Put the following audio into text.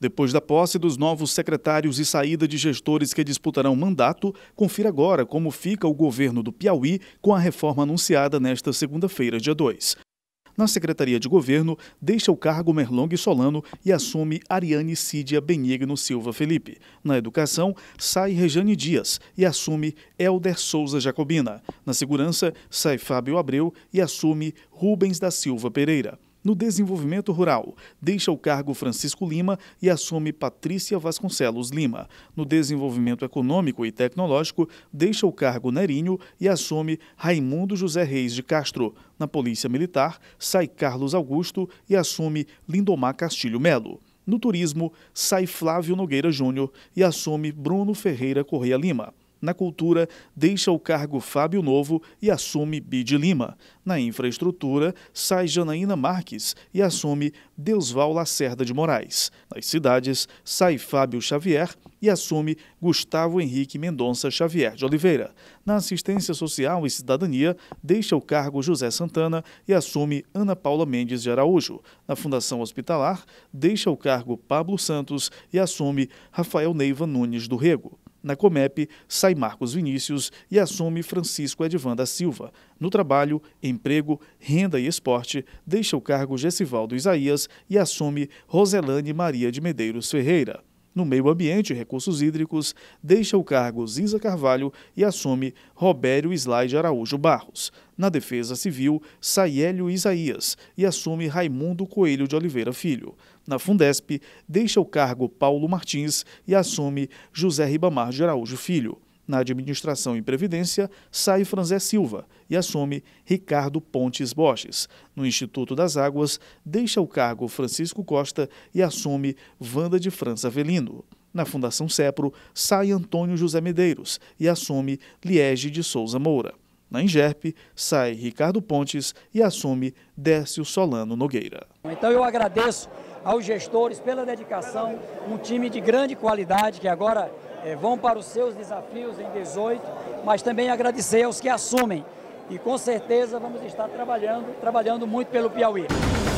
Depois da posse dos novos secretários e saída de gestores que disputarão mandato, confira agora como fica o governo do Piauí com a reforma anunciada nesta segunda-feira, dia 2. Na Secretaria de Governo, deixa o cargo Merlong Solano e assume Ariane Cídia Benigno Silva Felipe. Na Educação, sai Rejane Dias e assume Helder Souza Jacobina. Na Segurança, sai Fábio Abreu e assume Rubens da Silva Pereira. No desenvolvimento rural, deixa o cargo Francisco Lima e assume Patrícia Vasconcelos Lima. No desenvolvimento econômico e tecnológico, deixa o cargo Nerinho e assume Raimundo José Reis de Castro. Na Polícia Militar, sai Carlos Augusto e assume Lindomar Castilho Melo. No turismo, sai Flávio Nogueira Júnior e assume Bruno Ferreira Correia Lima. Na cultura, deixa o cargo Fábio Novo e assume Bid Lima. Na infraestrutura, sai Janaína Marques e assume Deusval Lacerda de Moraes. Nas cidades, sai Fábio Xavier e assume Gustavo Henrique Mendonça Xavier de Oliveira. Na assistência social e cidadania, deixa o cargo José Santana e assume Ana Paula Mendes de Araújo. Na Fundação Hospitalar, deixa o cargo Pablo Santos e assume Rafael Neiva Nunes do Rego. Na Comep, sai Marcos Vinícius e assume Francisco Edvan da Silva. No trabalho, emprego, renda e esporte, deixa o cargo Gessivaldo Isaías e assume Roselane Maria de Medeiros Ferreira. No meio ambiente e recursos hídricos, deixa o cargo Ziza Carvalho e assume Robério Slide Araújo Barros. Na Defesa Civil, Saiélio Isaías e assume Raimundo Coelho de Oliveira Filho. Na Fundesp, deixa o cargo Paulo Martins e assume José Ribamar de Araújo Filho. Na administração e previdência, sai Franzé Silva e assume Ricardo Pontes Borges. No Instituto das Águas, deixa o cargo Francisco Costa e assume Vanda de França Avelino. Na Fundação CEPRO, sai Antônio José Medeiros e assume Liege de Souza Moura. Na Ingerp, sai Ricardo Pontes e assume Décio Solano Nogueira. Então eu agradeço aos gestores pela dedicação, um time de grande qualidade que agora é, vão para os seus desafios em 18, mas também agradecer aos que assumem. E com certeza vamos estar trabalhando, trabalhando muito pelo Piauí.